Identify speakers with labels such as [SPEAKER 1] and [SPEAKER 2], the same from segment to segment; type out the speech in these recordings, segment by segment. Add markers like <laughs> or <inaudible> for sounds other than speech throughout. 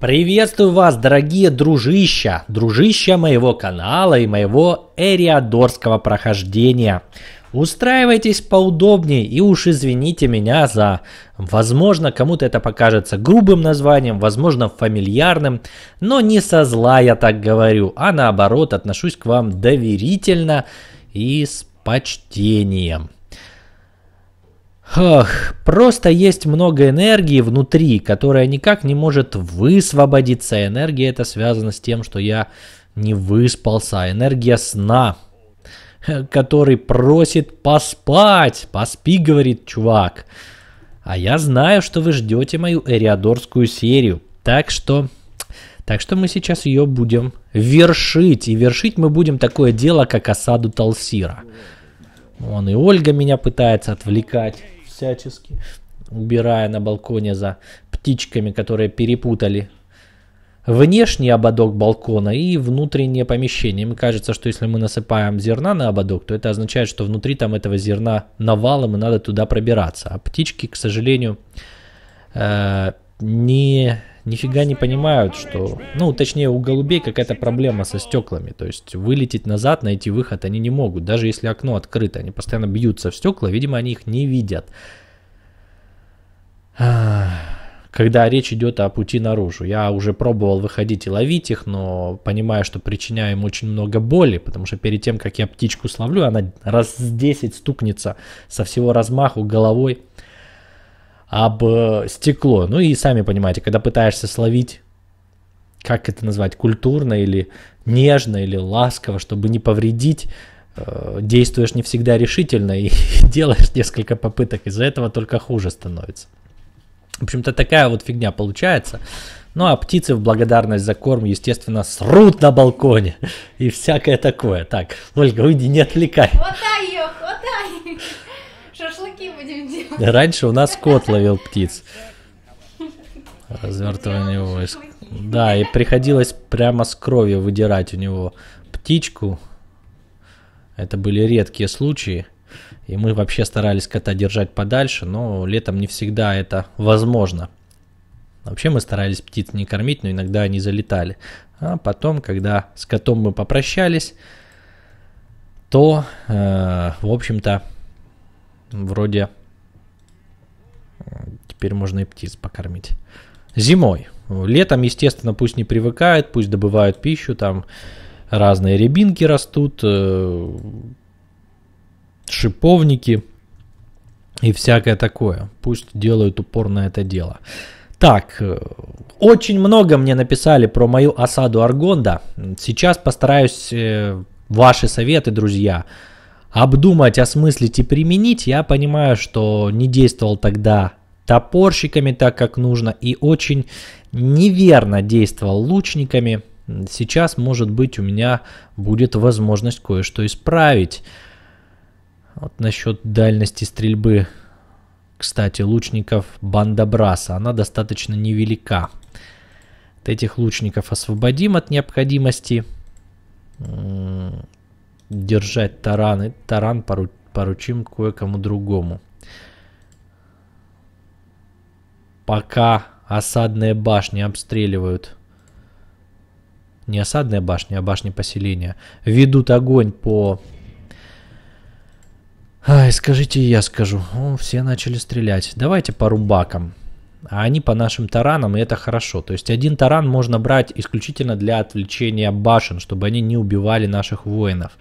[SPEAKER 1] Приветствую вас, дорогие дружища, дружища моего канала и моего эриадорского прохождения. Устраивайтесь поудобнее и уж извините меня за, возможно, кому-то это покажется грубым названием, возможно, фамильярным, но не со зла я так говорю, а наоборот отношусь к вам доверительно и с почтением. Ах, просто есть много энергии внутри, которая никак не может высвободиться. Энергия это связано с тем, что я не выспался. Энергия сна, который просит поспать. Поспи, говорит чувак. А я знаю, что вы ждете мою Эриадорскую серию. Так что... Так что мы сейчас ее будем вершить. И вершить мы будем такое дело, как осаду Талсира. Вон и Ольга меня пытается отвлекать всячески, убирая на балконе за птичками, которые перепутали внешний ободок балкона и внутреннее помещение. Мне кажется, что если мы насыпаем зерна на ободок, то это означает, что внутри там этого зерна навалом и надо туда пробираться. А птички, к сожалению, э- не нифига не понимают, что... Ну, точнее, у голубей какая-то проблема со стеклами. То есть вылететь назад, найти выход они не могут. Даже если окно открыто, они постоянно бьются в стекла, видимо, они их не видят. Когда речь идет о пути наружу. Я уже пробовал выходить и ловить их, но понимаю, что причиняю им очень много боли, потому что перед тем, как я птичку словлю, она раз 10 стукнется со всего размаху головой об э, стекло. Ну и сами понимаете, когда пытаешься словить, как это назвать, культурно или нежно или ласково, чтобы не повредить, э, действуешь не всегда решительно и <laughs> делаешь несколько попыток. Из-за этого только хуже становится. В общем-то, такая вот фигня получается. Ну а птицы в благодарность за корм, естественно, срут на балконе <laughs> и всякое такое. Так, Ольга, уйди, не отвлекай. Хватай ее, хватай. <laughs> крючки будем делать. Раньше у нас кот ловил птиц. <laughs> Развертывание войск. Да, и приходилось прямо с кровью выдирать у него птичку. Это были редкие случаи. И мы вообще старались кота держать подальше, но летом не всегда это возможно. Вообще мы старались птиц не кормить, но иногда они залетали. А потом, когда с котом мы попрощались, то, э, в общем-то, Вроде э, теперь можно и птиц покормить. Зимой. Летом, естественно, пусть не привыкают, пусть добывают пищу, там разные рябинки растут, э, шиповники и всякое такое. Пусть делают упор на это дело. Так, э, очень много мне написали про мою осаду Аргонда. Сейчас постараюсь ваши советы, друзья, обдумать, осмыслить и применить, я понимаю, что не действовал тогда топорщиками так, как нужно, и очень неверно действовал лучниками. Сейчас, может быть, у меня будет возможность кое-что исправить. Вот насчет дальности стрельбы, кстати, лучников бандобраса, она достаточно невелика. Вот этих лучников освободим от необходимости держать таран. И таран пору, поручим кое-кому другому. Пока осадные башни обстреливают. Не осадные башни, а башни поселения. Ведут огонь по... Ай, скажите, я скажу. О, все начали стрелять. Давайте по рубакам а они по нашим таранам, и это хорошо. То есть один таран можно брать исключительно для отвлечения башен, чтобы они не убивали наших воинов.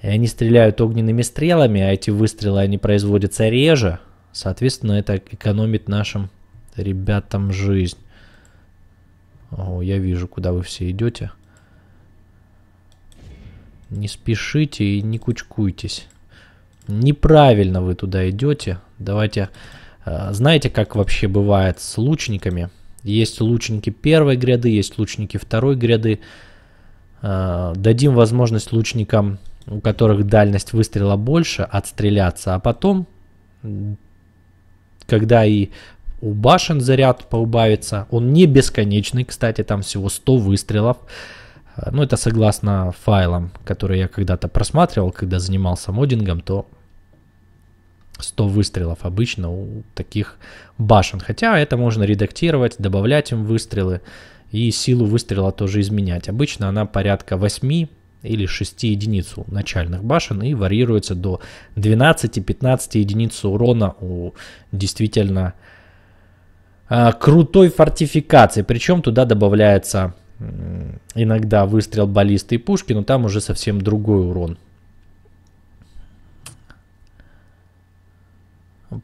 [SPEAKER 1] И они стреляют огненными стрелами, а эти выстрелы, они производятся реже. Соответственно, это экономит нашим ребятам жизнь. О, я вижу, куда вы все идете. Не спешите и не кучкуйтесь. Неправильно вы туда идете. Давайте Э, знаете, как вообще бывает с лучниками? Есть лучники первой гряды, есть лучники второй гряды. Э, дадим возможность лучникам, у которых дальность выстрела больше, отстреляться, а потом, когда и у башен заряд поубавится, он не бесконечный, кстати, там всего 100 выстрелов, э, ну, это согласно файлам, которые я когда-то просматривал, когда занимался моддингом, то 100 выстрелов обычно у таких башен. Хотя это можно редактировать, добавлять им выстрелы и силу выстрела тоже изменять. Обычно она порядка 8 или 6 единиц у начальных башен и варьируется до 12-15 единиц урона у действительно а, крутой фортификации. Причем туда добавляется иногда выстрел баллисты и пушки, но там уже совсем другой урон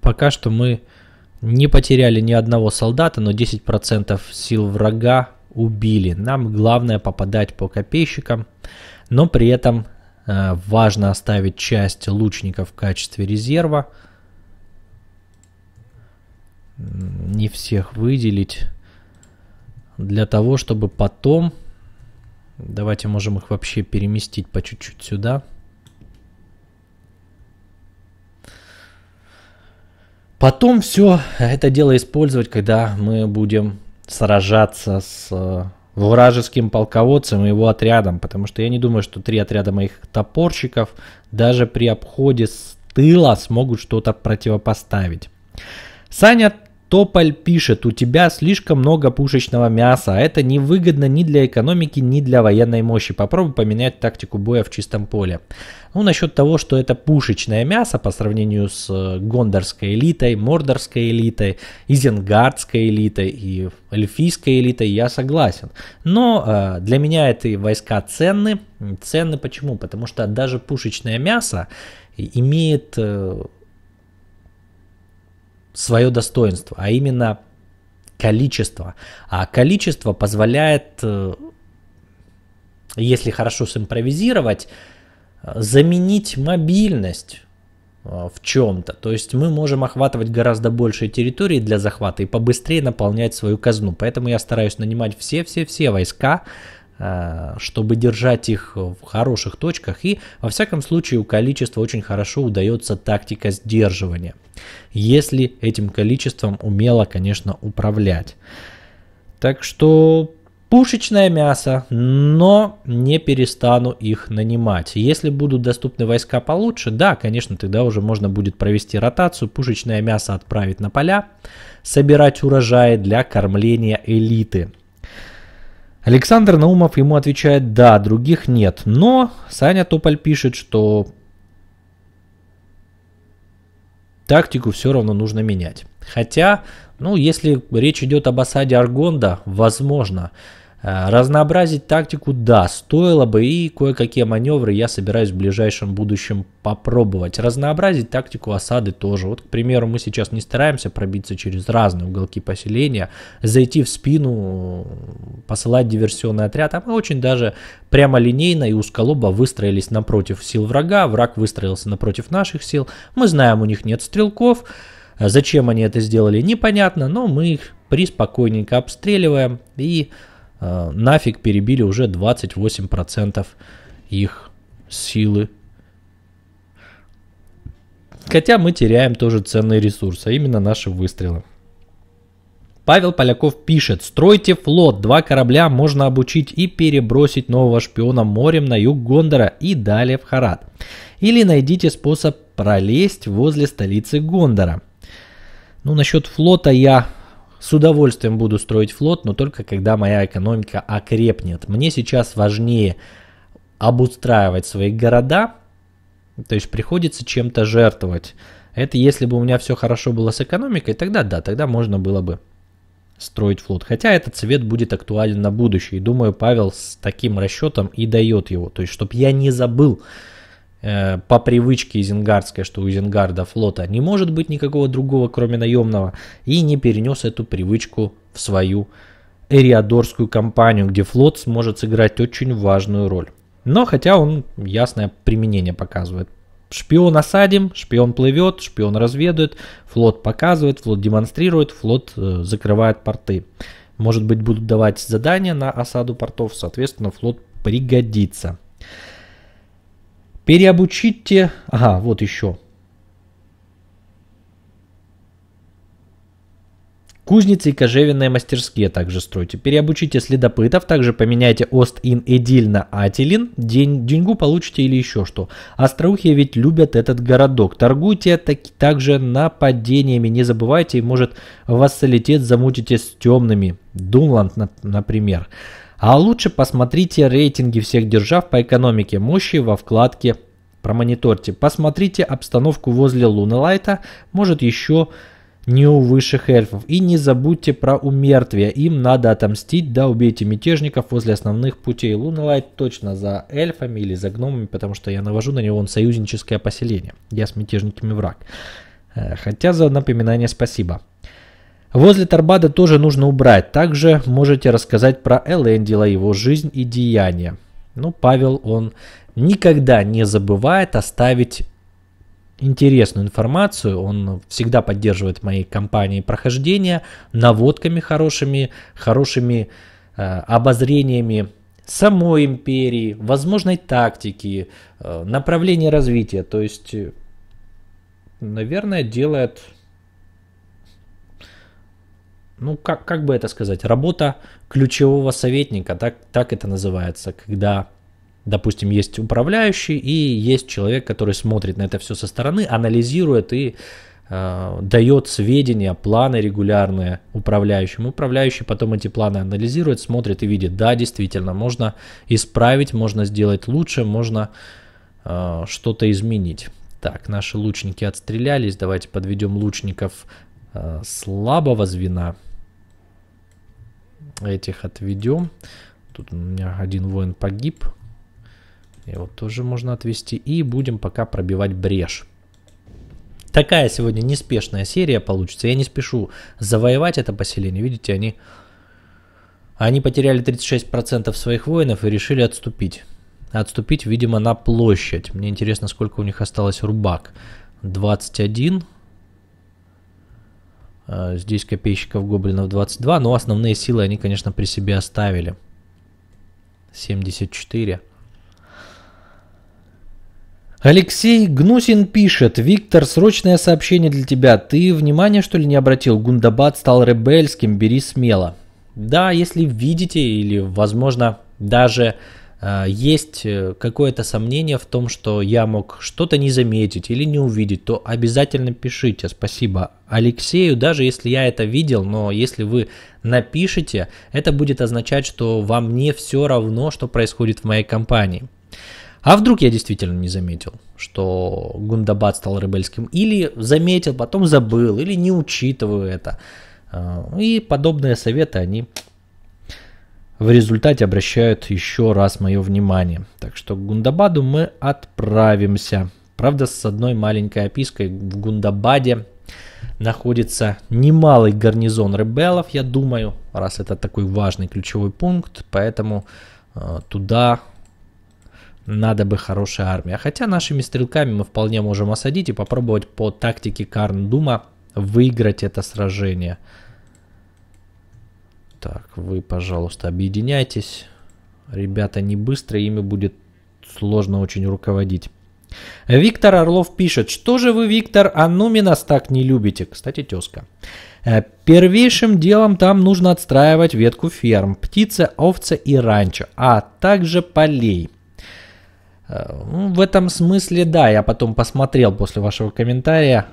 [SPEAKER 1] Пока что мы не потеряли ни одного солдата, но 10% сил врага убили. Нам главное попадать по копейщикам, но при этом э, важно оставить часть лучников в качестве резерва. Не всех выделить для того, чтобы потом... Давайте можем их вообще переместить по чуть-чуть сюда. Сюда. Потом все это дело использовать, когда мы будем сражаться с э, вражеским полководцем и его отрядом, потому что я не думаю, что три отряда моих топорщиков даже при обходе с тыла смогут что-то противопоставить. Саня Тополь пишет, у тебя слишком много пушечного мяса, а это невыгодно ни для экономики, ни для военной мощи. Попробуй поменять тактику боя в чистом поле. Ну, насчет того, что это пушечное мясо по сравнению с э, гондорской элитой, мордорской элитой, изенгардской элитой и эльфийской элитой, я согласен. Но э, для меня эти войска ценны. Ценны почему? Потому что даже пушечное мясо имеет... Э, свое достоинство, а именно количество. А количество позволяет, э, если хорошо симпровизировать, заменить мобильность э, в чем-то. То есть мы можем охватывать гораздо больше территории для захвата и побыстрее наполнять свою казну. Поэтому я стараюсь нанимать все-все-все войска Э, чтобы держать их в хороших точках. И, во всяком случае, у количества очень хорошо удается тактика сдерживания, если этим количеством умело, конечно, управлять. Так что пушечное мясо, но не перестану их нанимать. Если будут доступны войска получше, да, конечно, тогда уже можно будет провести ротацию, пушечное мясо отправить на поля, собирать урожаи для кормления элиты. Александр Наумов ему отвечает «да, других нет», но Саня Тополь пишет, что тактику все равно нужно менять. Хотя, ну, если речь идет об осаде Аргонда, возможно, Э, разнообразить тактику, да, стоило бы, и кое-какие маневры я собираюсь в ближайшем будущем попробовать. Разнообразить тактику осады тоже. Вот, к примеру, мы сейчас не стараемся пробиться через разные уголки поселения, зайти в спину, посылать диверсионный отряд, а мы очень даже прямо линейно и узколобо выстроились напротив сил врага, враг выстроился напротив наших сил. Мы знаем, у них нет стрелков, Зачем они это сделали, непонятно, но мы их приспокойненько обстреливаем и Э, нафиг перебили уже 28% их силы. Хотя мы теряем тоже ценные ресурсы, а именно наши выстрелы. Павел Поляков пишет, стройте флот, два корабля можно обучить и перебросить нового шпиона морем на юг Гондора и далее в Харат. Или найдите способ пролезть возле столицы Гондора. Ну, насчет флота я с удовольствием буду строить флот, но только когда моя экономика окрепнет. Мне сейчас важнее обустраивать свои города, то есть приходится чем-то жертвовать. Это если бы у меня все хорошо было с экономикой, тогда да, тогда можно было бы строить флот. Хотя этот цвет будет актуален на будущее. И думаю, Павел с таким расчетом и дает его. То есть, чтобы я не забыл, Э, по привычке изенгардской, что у изенгарда флота не может быть никакого другого, кроме наемного, и не перенес эту привычку в свою Эриадорскую компанию, где флот сможет сыграть очень важную роль. Но хотя он ясное применение показывает. Шпион осадим, шпион плывет, шпион разведывает, флот показывает, флот демонстрирует, флот э, закрывает порты. Может быть будут давать задания на осаду портов, соответственно флот пригодится. Переобучите... Ага, вот еще. Кузницы и кожевенные мастерские также стройте. Переобучите следопытов, также поменяйте Ост-Ин Эдиль на Атилин. День, деньгу получите или еще что. Остроухие ведь любят этот городок. Торгуйте так, также нападениями, не забывайте. может вас вассалитет замутите с темными. Дунланд, например. А лучше посмотрите рейтинги всех держав по экономике мощи во вкладке «Промониторьте». Посмотрите обстановку возле Лунелайта, может еще не у высших эльфов. И не забудьте про умертвие, им надо отомстить, да убейте мятежников возле основных путей. Лунелайт точно за эльфами или за гномами, потому что я навожу на него он союзническое поселение. Я с мятежниками враг. Э, хотя за напоминание спасибо. Спасибо. Возле Тарбада тоже нужно убрать. Также можете рассказать про Элендила, его жизнь и деяния. Ну, Павел, он никогда не забывает оставить интересную информацию. Он всегда поддерживает мои компании прохождения наводками хорошими, хорошими э, обозрениями самой империи, возможной тактики, э, направления развития. То есть, э, наверное, делает ну как, как бы это сказать, работа ключевого советника, так, так это называется, когда, допустим, есть управляющий и есть человек, который смотрит на это все со стороны, анализирует и э, дает сведения, планы регулярные управляющим. Управляющий потом эти планы анализирует, смотрит и видит, да, действительно, можно исправить, можно сделать лучше, можно э, что-то изменить. Так, наши лучники отстрелялись, давайте подведем лучников э, слабого звена этих отведем. Тут у меня один воин погиб. Его тоже можно отвести. И будем пока пробивать брешь. Такая сегодня неспешная серия получится. Я не спешу завоевать это поселение. Видите, они, они потеряли 36% своих воинов и решили отступить. Отступить, видимо, на площадь. Мне интересно, сколько у них осталось рубак. 21. Э, здесь копейщиков гоблинов 22, но основные силы они, конечно, при себе оставили. 74. Алексей Гнусин пишет. Виктор, срочное сообщение для тебя. Ты внимание, что ли, не обратил? Гундабад стал ребельским, бери смело. Да, если видите или, возможно, даже а, есть э, какое-то сомнение в том, что я мог что-то не заметить или не увидеть, то обязательно пишите. Спасибо Алексею, даже если я это видел, но если вы напишите, это будет означать, что вам не все равно, что происходит в моей компании. А вдруг я действительно не заметил, что Гундабад стал рыбельским? Или заметил, потом забыл, или не учитываю это. А, и подобные советы, они в результате обращают еще раз мое внимание. Так что к Гундабаду мы отправимся. Правда, с одной маленькой опиской. В Гундабаде находится немалый гарнизон ребелов, я думаю, раз это такой важный ключевой пункт, поэтому э, туда надо бы хорошая армия. Хотя нашими стрелками мы вполне можем осадить и попробовать по тактике Карн Дума выиграть это сражение. Так, вы, пожалуйста, объединяйтесь. Ребята не быстро, ими будет сложно очень руководить. Виктор Орлов пишет, что же вы, Виктор, Ануминас так не любите? Кстати, тезка. «Э, первейшим делом там нужно отстраивать ветку ферм, птицы, овцы и ранчо, а также полей. Э, ну, в этом смысле, да, я потом посмотрел после вашего комментария,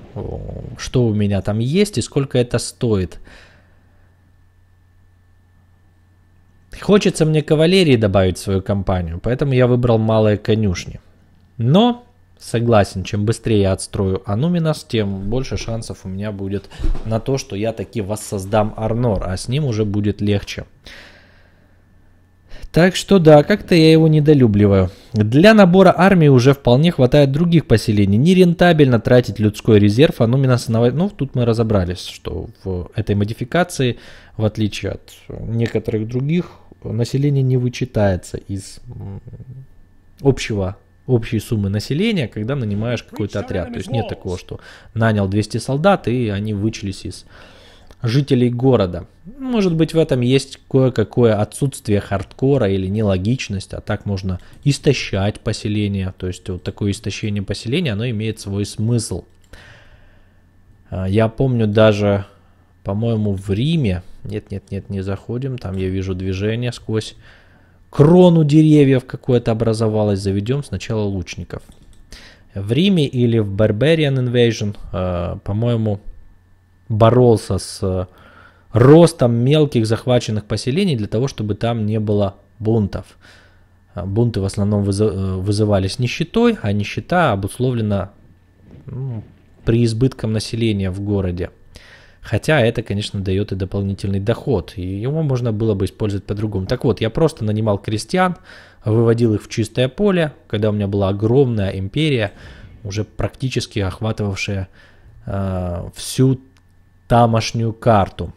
[SPEAKER 1] что у меня там есть и сколько это стоит. Хочется мне кавалерии добавить в свою компанию, поэтому я выбрал малые конюшни. Но, согласен, чем быстрее я отстрою Ануминас, тем больше шансов у меня будет на то, что я таки воссоздам Арнор, а с ним уже будет легче. Так что да, как-то я его недолюбливаю. Для набора армии уже вполне хватает других поселений. Нерентабельно тратить людской резерв, а Нумина сыновать... Ну, тут мы разобрались, что в этой модификации, в отличие от некоторых других, население не вычитается из общего общей суммы населения, когда нанимаешь какой-то отряд. То есть нет такого, что нанял 200 солдат, и они вычлись из жителей города. Может быть в этом есть кое-какое отсутствие хардкора или нелогичность, а так можно истощать поселение. То есть вот такое истощение поселения, оно имеет свой смысл. А, я помню даже, по-моему, в Риме, нет-нет-нет, не заходим, там я вижу движение сквозь крону деревьев какое-то образовалось, заведем сначала лучников. В Риме или в Barbarian Invasion, а, по-моему, боролся с э, ростом мелких захваченных поселений для того, чтобы там не было бунтов. Э, бунты в основном э, вызывались нищетой, а нищета обусловлена ну, избытком населения в городе. Хотя это, конечно, дает и дополнительный доход, и его можно было бы использовать по-другому. Так вот, я просто нанимал крестьян, выводил их в чистое поле, когда у меня была огромная империя, уже практически охватывавшая э, всю тамошнюю карту.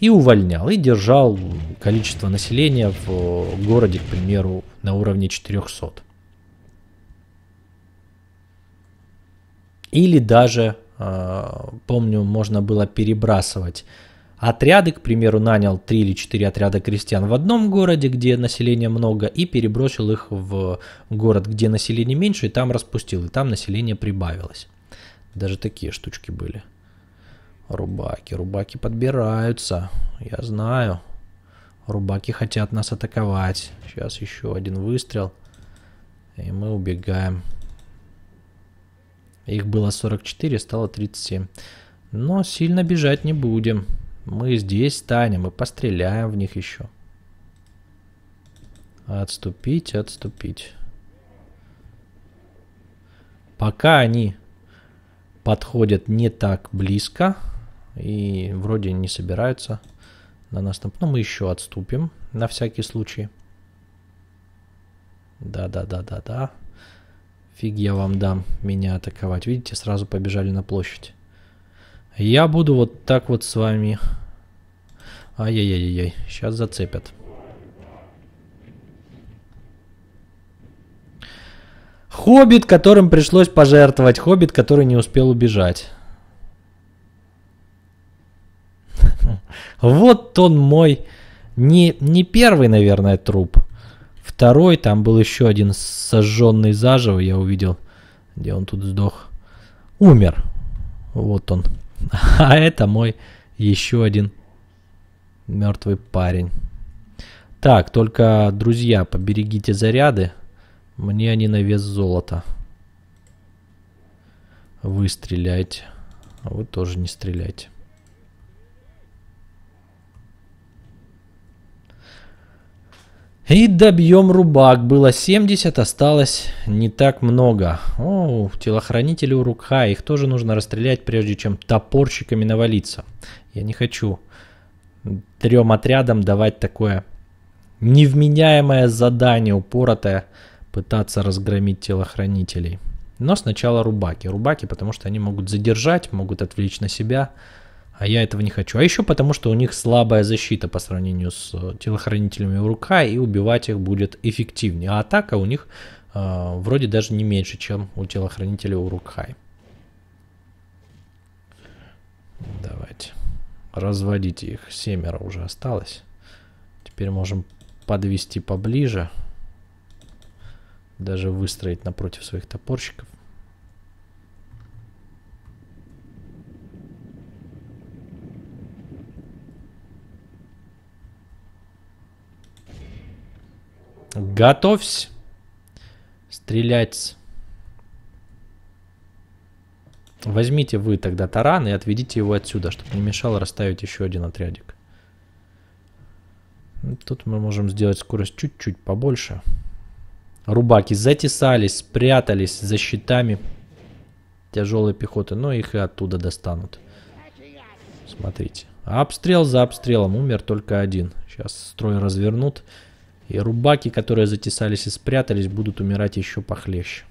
[SPEAKER 1] И увольнял, и держал количество населения в э, городе, к примеру, на уровне 400. Или даже, э, помню, можно было перебрасывать отряды, к примеру, нанял 3 или 4 отряда крестьян в одном городе, где населения много, и перебросил их в город, где население меньше, и там распустил, и там население прибавилось. Даже такие штучки были. Рубаки, рубаки подбираются. Я знаю. Рубаки хотят нас атаковать. Сейчас еще один выстрел. И мы убегаем. Их было 44, стало 37. Но сильно бежать не будем. Мы здесь станем и постреляем в них еще. Отступить, отступить. Пока они подходят не так близко, и вроде не собираются на нас там. Ну, мы еще отступим на всякий случай. Да-да-да-да-да. Фиг я вам дам меня атаковать. Видите, сразу побежали на площадь. Я буду вот так вот с вами. Ай-яй-яй-яй. Сейчас зацепят. Хоббит, которым пришлось пожертвовать. Хоббит, который не успел убежать. Вот он мой, не, не первый, наверное, труп. Второй, там был еще один сожженный заживо, я увидел, где он тут сдох. Умер. Вот он. <laughs> А это мой еще один мертвый парень. Так, только, друзья, поберегите заряды. Мне они на вес золота. Выстрелять, А вы тоже не стреляйте. И добьем рубак. Было 70, осталось не так много. О, телохранители у рука. Их тоже нужно расстрелять, прежде чем топорщиками навалиться. Я не хочу трем отрядам давать такое невменяемое задание, упоротое, пытаться разгромить телохранителей. Но сначала рубаки. Рубаки, потому что они могут задержать, могут отвлечь на себя а я этого не хочу. А еще потому, что у них слабая защита по сравнению с э, телохранителями у рука, и убивать их будет эффективнее. А атака у них э, вроде даже не меньше, чем у телохранителя Урукхай. Давайте. Разводите их. Семеро уже осталось. Теперь можем подвести поближе. Даже выстроить напротив своих топорщиков. Готовься стрелять. Возьмите вы тогда таран и отведите его отсюда, чтобы не мешало расставить еще один отрядик. Ну, тут мы можем сделать скорость чуть-чуть побольше. Рубаки затесались, спрятались за щитами тяжелой пехоты, но их и оттуда достанут. Смотрите. Обстрел за обстрелом. Умер только один. Сейчас строй развернут. И рубаки, которые затесались и спрятались, будут умирать еще похлеще.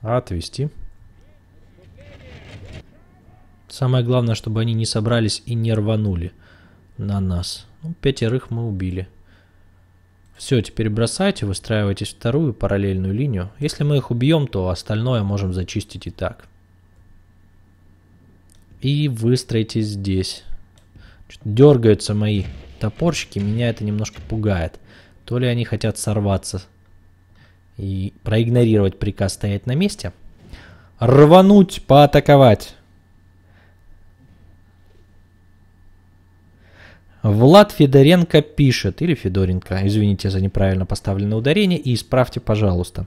[SPEAKER 1] А Отвести. Самое главное, чтобы они не собрались и не рванули на нас. Ну, пятерых мы убили. Все, теперь бросайте, выстраивайтесь вторую параллельную линию. Если мы их убьем, то остальное можем зачистить и так. И выстроитесь здесь. Дергаются мои топорщики, меня это немножко пугает. То ли они хотят сорваться и проигнорировать приказ стоять на месте, рвануть, поатаковать. Влад Федоренко пишет, или Федоренко, извините за неправильно поставленное ударение и исправьте, пожалуйста.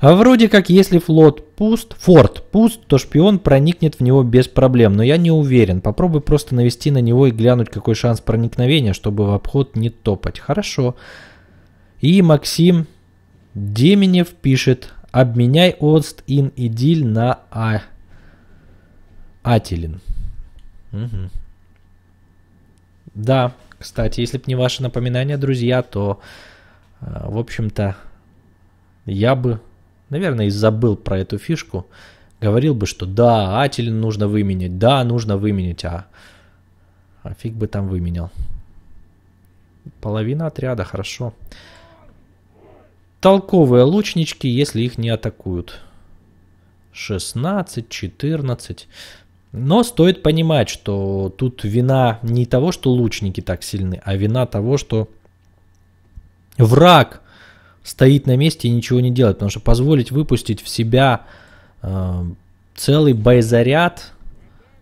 [SPEAKER 1] Вроде как, если флот пуст, форт пуст, то шпион проникнет в него без проблем, но я не уверен. Попробуй просто навести на него и глянуть, какой шанс проникновения, чтобы в обход не топать. Хорошо. И Максим Деменев пишет, обменяй Ост Ин Идиль на а... Атилин. Угу. Да, кстати, если бы не ваше напоминание, друзья, то, э, в общем-то, я бы, наверное, и забыл про эту фишку. Говорил бы, что да, Ателин нужно выменять, да, нужно выменять, а, а фиг бы там выменял. Половина отряда, хорошо. Толковые лучнички, если их не атакуют. 16, 14. Но стоит понимать, что тут вина не того, что лучники так сильны, а вина того, что враг стоит на месте и ничего не делает. Потому что позволить выпустить в себя э, целый боезаряд,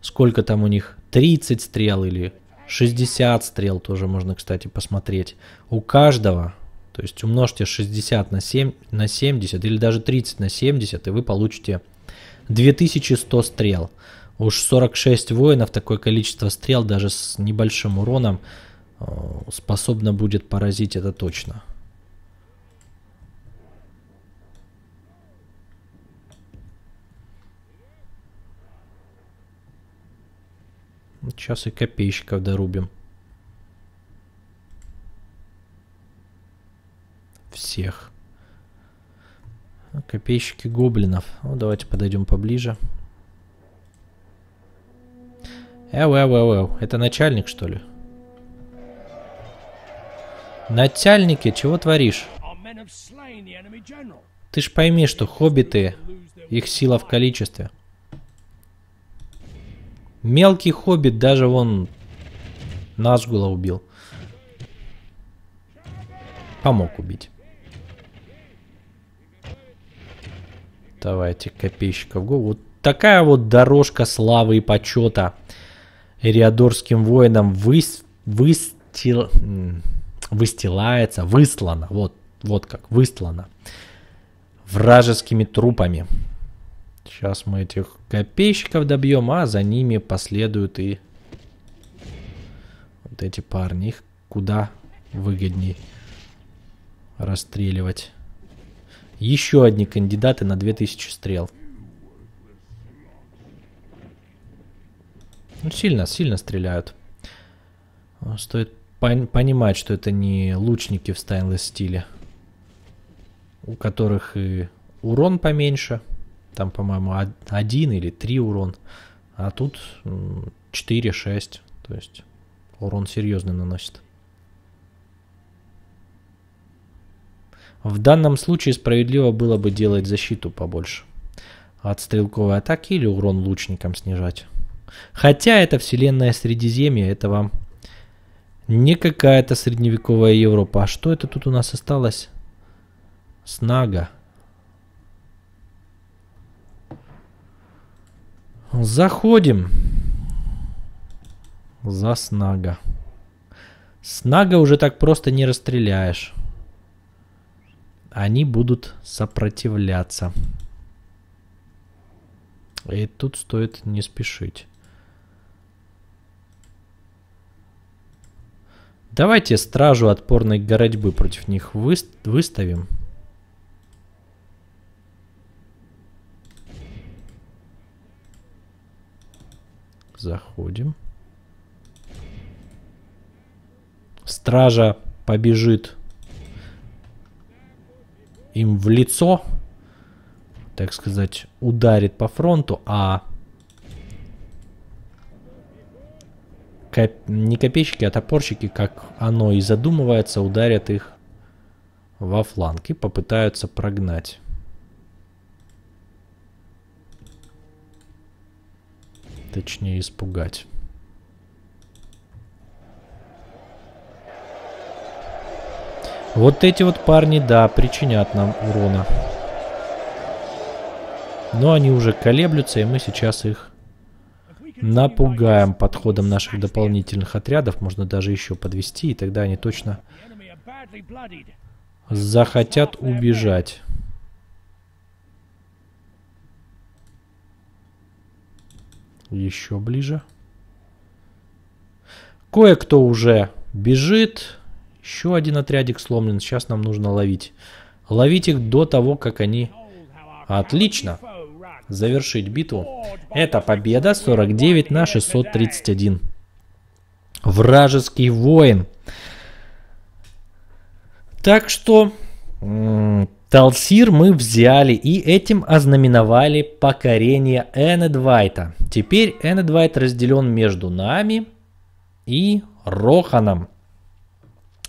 [SPEAKER 1] сколько там у них, 30 стрел или 60 стрел тоже можно, кстати, посмотреть. У каждого, то есть умножьте 60 на, 7, на 70 или даже 30 на 70, и вы получите 2100 стрел. Уж 46 воинов, такое количество стрел, даже с небольшим уроном, э, способно будет поразить, это точно. Сейчас и копейщиков дорубим. Всех. Копейщики гоблинов. Ну, давайте подойдем поближе. Эу, эу, эу, эу. Это начальник, что ли? Начальники, чего творишь? Ты ж пойми, что хоббиты, их сила в количестве. Мелкий хоббит даже вон Назгула убил. Помог убить. Давайте копейщиков. Вот такая вот дорожка славы и почета. Эриадорским воинам выс, выстил, выстилается, выслана, вот, вот как, выслана, вражескими трупами. Сейчас мы этих копейщиков добьем, а за ними последуют и вот эти парни. Их куда выгодней расстреливать. Еще одни кандидаты на 2000 стрел. Ну, сильно, сильно стреляют. Стоит пон понимать, что это не лучники в стайлес стиле, у которых и урон поменьше. Там, по-моему, один или три урон. А тут 4-6. То есть урон серьезный наносит. В данном случае справедливо было бы делать защиту побольше. От стрелковой атаки или урон лучникам снижать. Хотя это вселенная Средиземья, это вам не какая-то средневековая Европа. А что это тут у нас осталось? Снага. Заходим. За снага. Снага уже так просто не расстреляешь. Они будут сопротивляться. И тут стоит не спешить. Давайте стражу отпорной городьбы против них выставим. Заходим. Стража побежит им в лицо, так сказать, ударит по фронту, а коп... не копейщики, а топорщики, как оно и задумывается, ударят их во фланг и попытаются прогнать. Точнее, испугать. Вот эти вот парни, да, причинят нам урона. Но они уже колеблются, и мы сейчас их напугаем подходом наших дополнительных отрядов. Можно даже еще подвести, и тогда они точно захотят убежать. Еще ближе. Кое-кто уже бежит. Еще один отрядик сломлен. Сейчас нам нужно ловить. Ловить их до того, как они... Отлично завершить битву. Это победа 49 на 631. Вражеский воин. Так что Талсир мы взяли и этим ознаменовали покорение Энедвайта. Теперь Энедвайт разделен между нами и Роханом.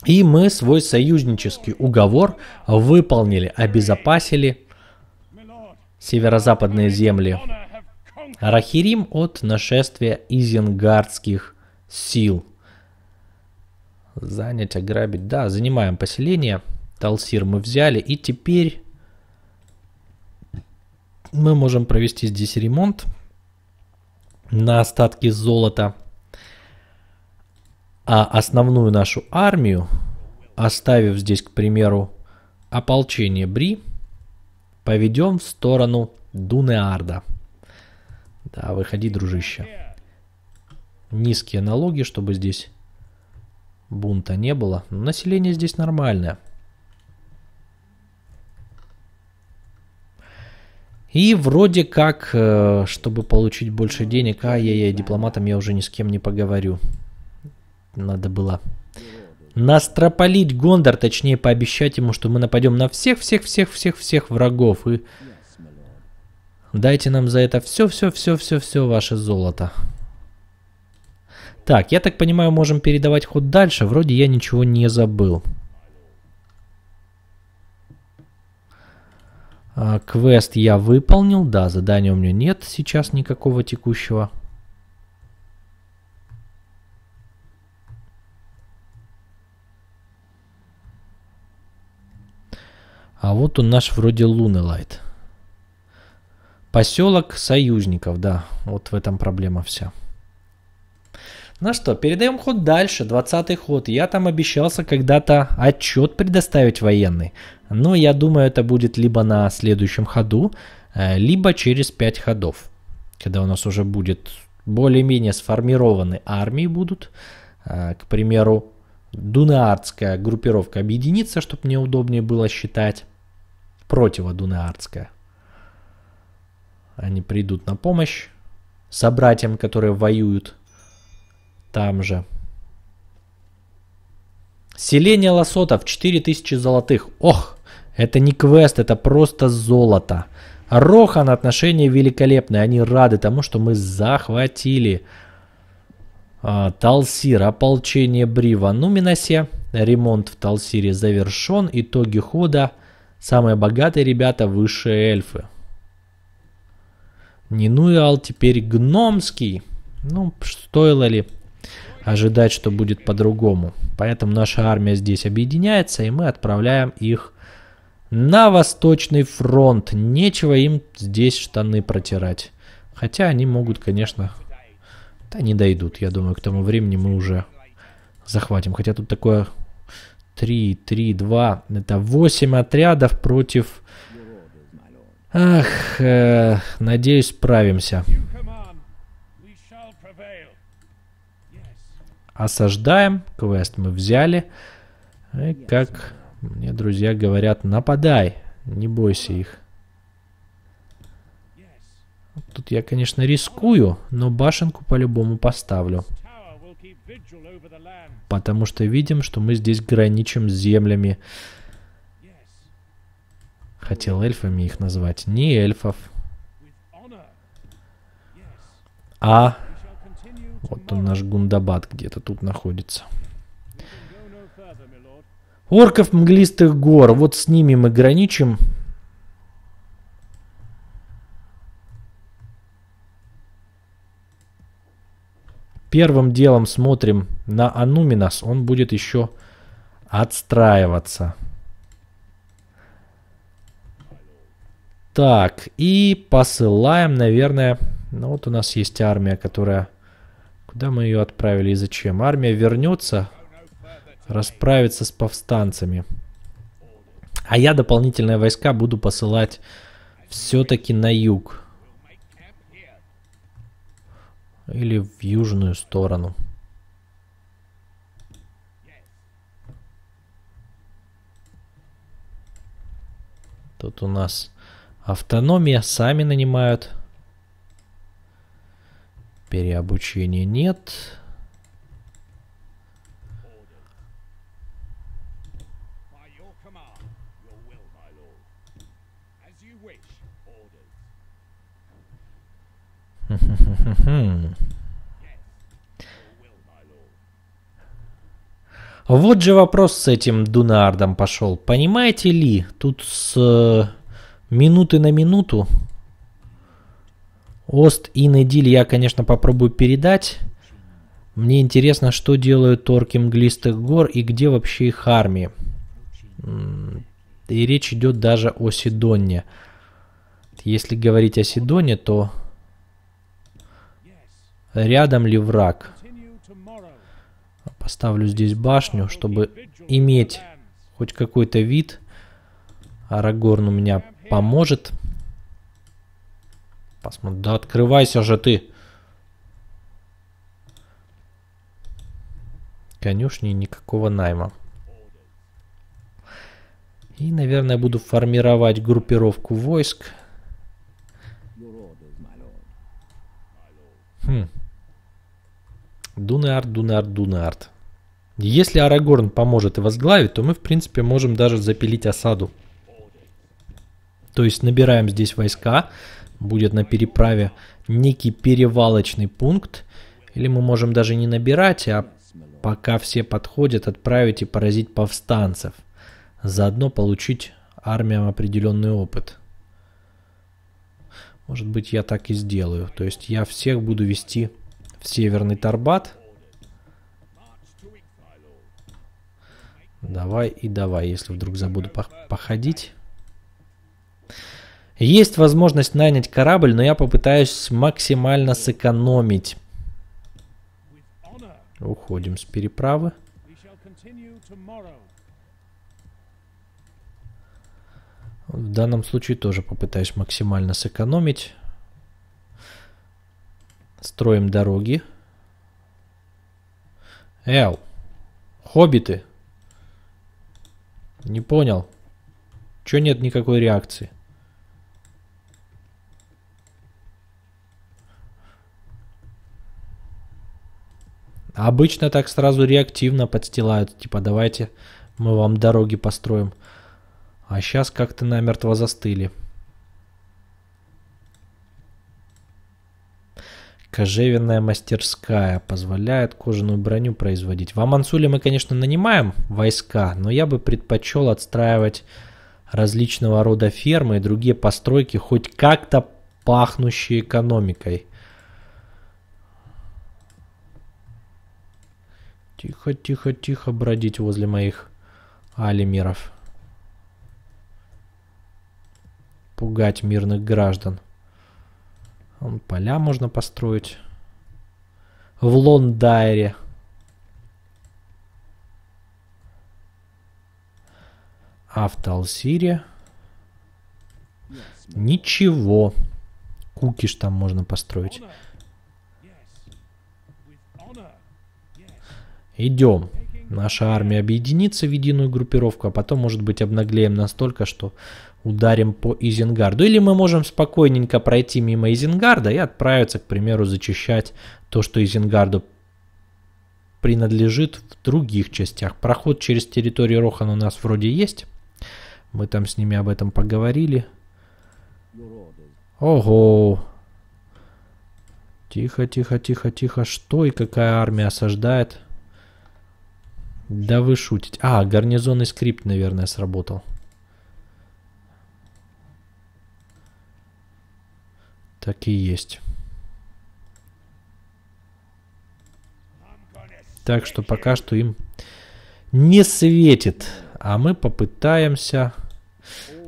[SPEAKER 1] И мы свой союзнический уговор выполнили, обезопасили северо-западные земли. Рахирим от нашествия изенгардских сил. Занять, ограбить. Да, занимаем поселение. Талсир мы взяли. И теперь мы можем провести здесь ремонт на остатки золота. А основную нашу армию, оставив здесь, к примеру, ополчение Бри – Поведем в сторону Дунеарда. Да, выходи, дружище. Низкие налоги, чтобы здесь бунта не было. население здесь нормальное. И вроде как, э, чтобы получить больше денег, а я, я, дипломатом я уже ни с кем не поговорю. Надо было настропалить Гондор, точнее пообещать ему, что мы нападем на всех-всех-всех-всех-всех врагов и... Дайте нам за это все-все-все-все-все ваше золото. Так, я так понимаю, можем передавать ход дальше. Вроде я ничего не забыл. А, квест я выполнил. Да, задания у меня нет сейчас никакого текущего. А вот он наш вроде Лунелайт. Поселок союзников, да, вот в этом проблема вся. Ну что, передаем ход дальше, 20 ход. Я там обещался когда-то отчет предоставить военный. Но я думаю, это будет либо на следующем ходу, э, либо через 5 ходов. Когда у нас уже будет более-менее сформированы армии будут. Э, к примеру, Дунаардская группировка объединится, чтобы мне удобнее было считать противодунеардская. Они придут на помощь собратьям, которые воюют там же. Селение лосотов 4000 золотых. Ох, это не квест, это просто золото. Рохан отношения великолепные. Они рады тому, что мы захватили. А, Талсир, ополчение Брива. Ну, Миносе. Ремонт в Талсире завершен. Итоги хода Самые богатые ребята – высшие эльфы. Нинуиал теперь гномский. Ну, стоило ли ожидать, что будет по-другому. Поэтому наша армия здесь объединяется, и мы отправляем их на Восточный фронт. Нечего им здесь штаны протирать. Хотя они могут, конечно... Да не дойдут, я думаю, к тому времени мы уже захватим. Хотя тут такое 3, 3, 2. Это 8 отрядов против... Ах, э, надеюсь, справимся. Осаждаем. Квест мы взяли. И э, как мне друзья говорят, нападай. Не бойся их. Тут я, конечно, рискую, но башенку по-любому поставлю. Потому что видим, что мы здесь граничим с землями. Хотел эльфами их назвать. Не эльфов. А... Вот он наш Гундабад где-то тут находится. Орков мглистых гор. Вот с ними мы граничим. Первым делом смотрим на Ануминас. Он будет еще отстраиваться. Так, и посылаем, наверное... Ну вот у нас есть армия, которая... Куда мы ее отправили и зачем? Армия вернется, расправится с повстанцами. А я дополнительные войска буду посылать все-таки на юг или в южную сторону. Тут у нас автономия, сами нанимают. Переобучения нет. Хм. Вот же вопрос с этим Дунардом пошел. Понимаете ли, тут с э, минуты на минуту Ост и Недиль я, конечно, попробую передать. Мне интересно, что делают орки Мглистых гор и где вообще их армии. И речь идет даже о Сидоне. Если говорить о Сидоне, то Рядом ли враг? Поставлю здесь башню, чтобы иметь хоть какой-то вид. Арагорн у меня поможет. Посмотрим. Да открывайся же ты. Конюшни никакого найма. И, наверное, буду формировать группировку войск. Хм. Дунард, Дунард, Дунард. Если Арагорн поможет и возглавит, то мы, в принципе, можем даже запилить осаду. То есть набираем здесь войска, будет на переправе некий перевалочный пункт, или мы можем даже не набирать, а пока все подходят, отправить и поразить повстанцев. Заодно получить армиям определенный опыт. Может быть, я так и сделаю. То есть я всех буду вести в Северный Тарбат. Давай и давай, если вдруг забуду по походить. Есть возможность нанять корабль, но я попытаюсь максимально сэкономить. Уходим с переправы. В данном случае тоже попытаюсь максимально сэкономить. Строим дороги. Эл, хоббиты. Не понял. Че нет никакой реакции? Обычно так сразу реактивно подстилают. Типа, давайте мы вам дороги построим. А сейчас как-то намертво застыли. Кожевенная мастерская позволяет кожаную броню производить. В Амансуле мы, конечно, нанимаем войска, но я бы предпочел отстраивать различного рода фермы и другие постройки, хоть как-то пахнущие экономикой. Тихо, тихо, тихо бродить возле моих алимиров. Пугать мирных граждан. Вон поля можно построить. В Лондайре. А в Талсире ничего. Кукиш там можно построить. Идем наша армия объединится в единую группировку, а потом, может быть, обнаглеем настолько, что ударим по Изенгарду. Или мы можем спокойненько пройти мимо Изенгарда и отправиться, к примеру, зачищать то, что Изенгарду принадлежит в других частях. Проход через территорию Рохан у нас вроде есть. Мы там с ними об этом поговорили. Ого! Тихо, тихо, тихо, тихо. Что и какая армия осаждает? Да вы шутите. А, гарнизонный скрипт, наверное, сработал. Так и есть. Так что пока что им не светит. А мы попытаемся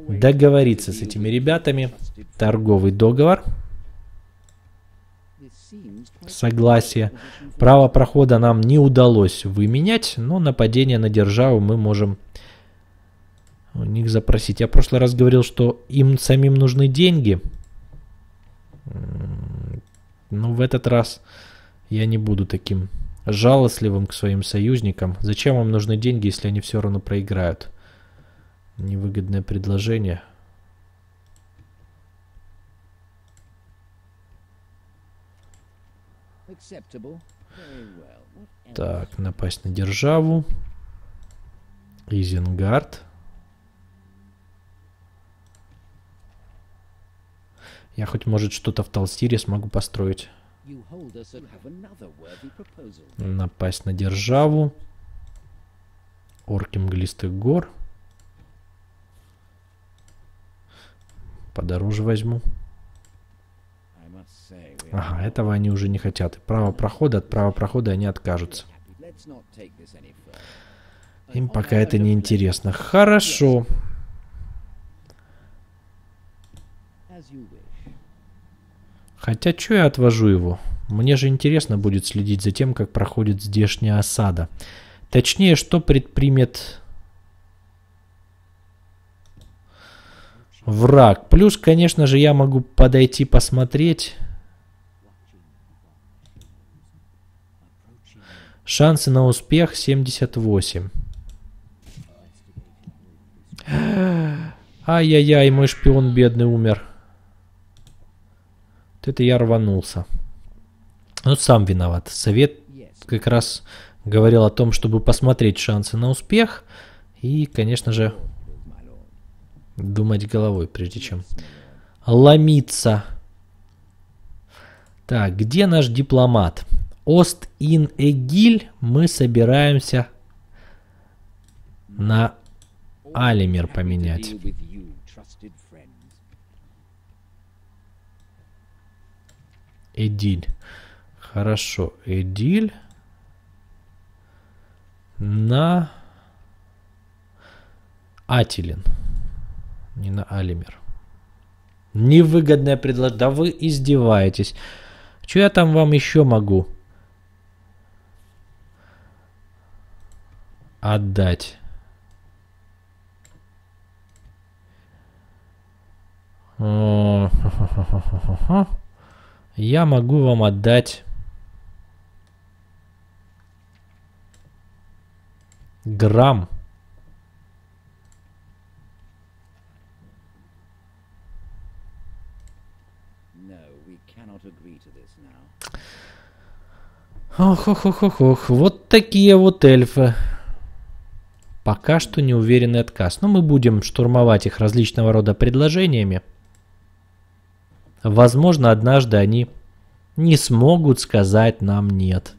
[SPEAKER 1] договориться с этими ребятами. Торговый договор согласие. Право прохода нам не удалось выменять, но нападение на державу мы можем у них запросить. Я в прошлый раз говорил, что им самим нужны деньги. Но в этот раз я не буду таким жалостливым к своим союзникам. Зачем вам нужны деньги, если они все равно проиграют? Невыгодное предложение – Так, напасть на державу. Изенгард. Я хоть, может, что-то в Талсире смогу построить. Напасть на державу. Орки мглистых гор. Подороже возьму. Ага, этого они уже не хотят. Право прохода, от права прохода они откажутся. Им пока это не интересно. Хорошо. Хотя, что я отвожу его? Мне же интересно будет следить за тем, как проходит здешняя осада. Точнее, что предпримет враг. Плюс, конечно же, я могу подойти посмотреть... Шансы на успех 78. Ай-яй-яй, мой шпион бедный умер. Вот это я рванулся. Ну, сам виноват. Совет как раз говорил о том, чтобы посмотреть шансы на успех. И, конечно же, думать головой, прежде чем ломиться. Так, где наш дипломат? Ост-Ин-Эгиль мы собираемся на Алимер поменять. Эдиль. Хорошо, Эдиль на Атилин, не на Алимер. Невыгодное предложение. Да вы издеваетесь. Что я там вам еще могу? отдать. <laughs> Я могу вам отдать грамм. Ох, ох, ох, ох, ох, вот такие вот эльфы. Пока что неуверенный отказ, но мы будем штурмовать их различного рода предложениями. Возможно, однажды они не смогут сказать нам «нет».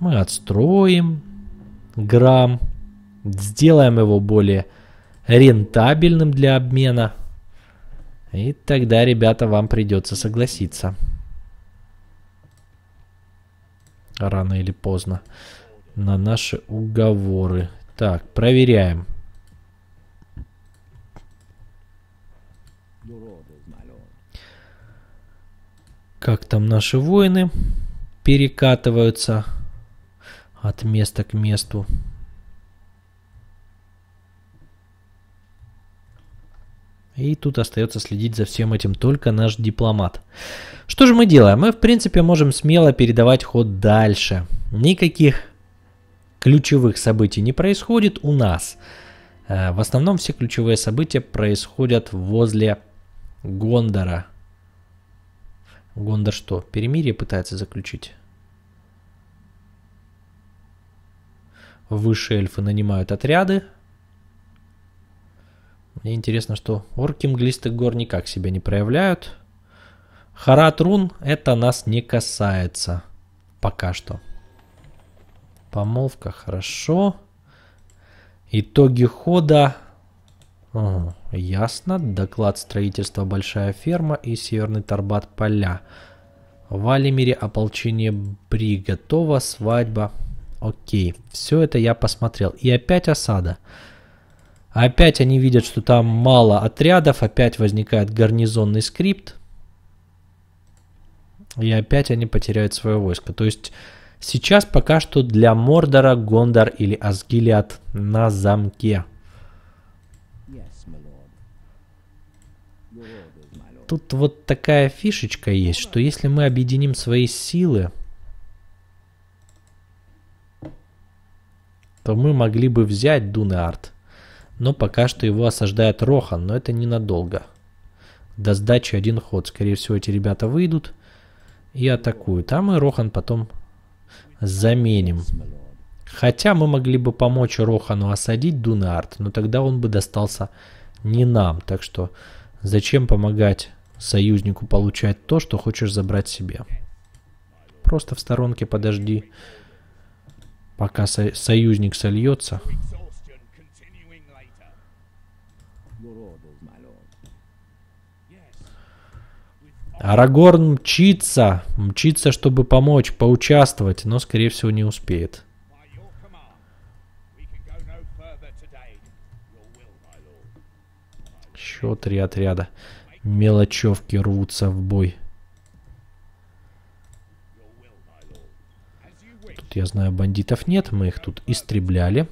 [SPEAKER 1] Мы отстроим грамм, сделаем его более рентабельным для обмена. И тогда, ребята, вам придется согласиться. Рано или поздно на наши уговоры. Так, проверяем. Как там наши воины перекатываются от места к месту. И тут остается следить за всем этим только наш дипломат. Что же мы делаем? Мы, в принципе, можем смело передавать ход дальше. Никаких ключевых событий не происходит у нас. Э, в основном все ключевые события происходят возле Гондора. Гондор что, перемирие пытается заключить? Высшие эльфы нанимают отряды. Мне интересно, что орки мглистых гор никак себя не проявляют. Харатрун это нас не касается пока что. Помолвка, хорошо. Итоги хода. О, ясно. Доклад строительства «Большая ферма» и «Северный Тарбат поля». В Алимире ополчение Бри готово, свадьба. Окей, все это я посмотрел. И опять осада. Опять они видят, что там мало отрядов, опять возникает гарнизонный скрипт. И опять они потеряют свое войско. То есть Сейчас пока что для Мордора, Гондор или Асгилиад на замке. Тут вот такая фишечка есть, что если мы объединим свои силы, то мы могли бы взять Дунеарт. Но пока что его осаждает Рохан, но это ненадолго. До сдачи один ход. Скорее всего, эти ребята выйдут и атакуют. А мы Рохан потом заменим. Хотя мы могли бы помочь Рохану осадить Дунарт, но тогда он бы достался не нам. Так что зачем помогать союзнику получать то, что хочешь забрать себе? Просто в сторонке подожди, пока со союзник сольется. Арагорн мчится, мчится, чтобы помочь, поучаствовать, но, скорее всего, не успеет. Еще три отряда. Мелочевки рвутся в бой. Тут, я знаю, бандитов нет, мы их тут истребляли.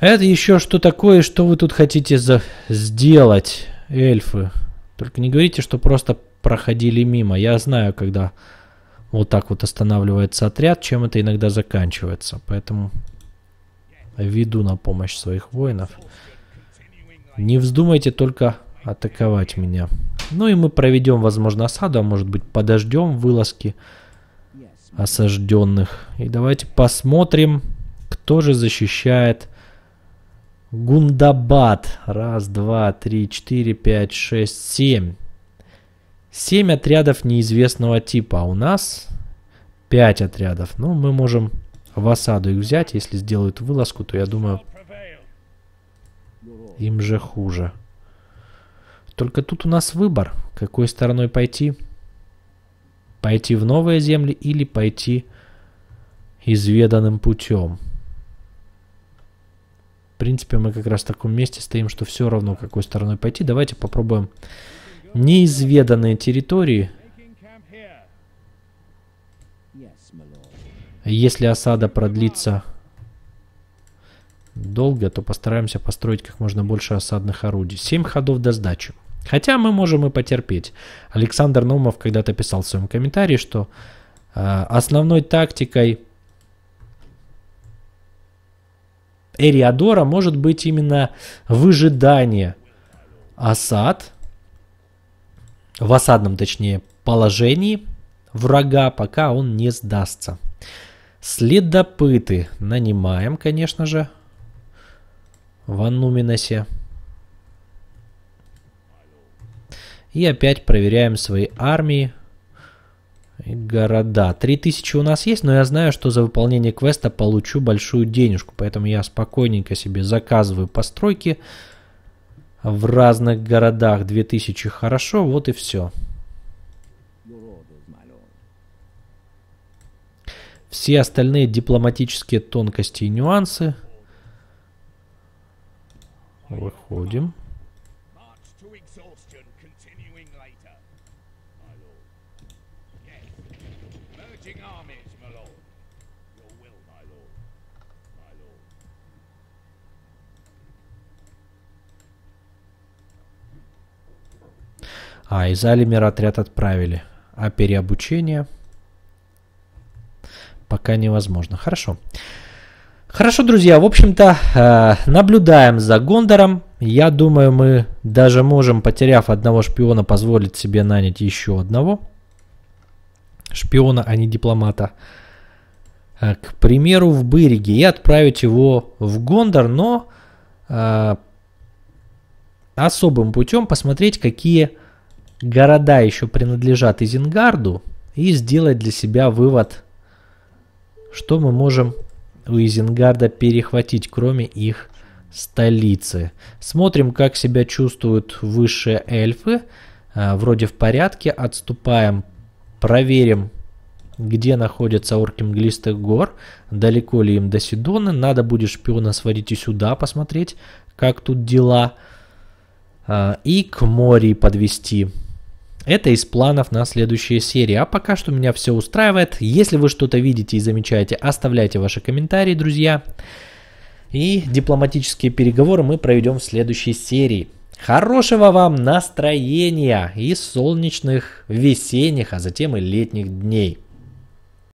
[SPEAKER 1] Это еще что такое, что вы тут хотите за... сделать, эльфы? Только не говорите, что просто проходили мимо. Я знаю, когда вот так вот останавливается отряд, чем это иногда заканчивается. Поэтому веду на помощь своих воинов. Не вздумайте только атаковать меня. Ну и мы проведем, возможно, осаду, а может быть подождем вылазки осажденных. И давайте посмотрим, кто же защищает Гундабад. Раз, два, три, четыре, пять, шесть, семь. Семь отрядов неизвестного типа. А у нас пять отрядов. Ну, мы можем в осаду их взять. Если сделают вылазку, то я думаю, им же хуже. Только тут у нас выбор, какой стороной пойти. Пойти в новые земли или пойти изведанным путем. В принципе, мы как раз в таком месте стоим, что все равно, какой стороной пойти. Давайте попробуем неизведанные территории. Если осада продлится долго, то постараемся построить как можно больше осадных орудий. 7 ходов до сдачи. Хотя мы можем и потерпеть. Александр Номов когда-то писал в своем комментарии, что э, основной тактикой Эриадора может быть именно выжидание осад, в осадном точнее положении врага, пока он не сдастся. Следопыты нанимаем, конечно же, в Ануминосе. И опять проверяем свои армии Города. 3000 у нас есть, но я знаю, что за выполнение квеста получу большую денежку, поэтому я спокойненько себе заказываю постройки в разных городах. 2000 хорошо, вот и все. Все остальные дипломатические тонкости и нюансы. Выходим. А, из Алимера отряд отправили. А переобучение пока невозможно. Хорошо. Хорошо, друзья, в общем-то, э, наблюдаем за Гондором. Я думаю, мы даже можем, потеряв одного шпиона, позволить себе нанять еще одного шпиона, а не дипломата. Э, к примеру, в Быриге и отправить его в Гондор, но э, особым путем посмотреть, какие города еще принадлежат Изенгарду, и сделать для себя вывод, что мы можем у Изенгарда перехватить, кроме их столицы. Смотрим, как себя чувствуют высшие эльфы. А, вроде в порядке, отступаем, проверим, где находятся орки Мглистых гор, далеко ли им до Сидона. Надо будет шпиона сводить и сюда, посмотреть, как тут дела. А, и к морю подвести. Это из планов на следующие серии. А пока что меня все устраивает. Если вы что-то видите и замечаете, оставляйте ваши комментарии, друзья. И дипломатические переговоры мы проведем в следующей серии. Хорошего вам настроения и солнечных весенних, а затем и летних дней.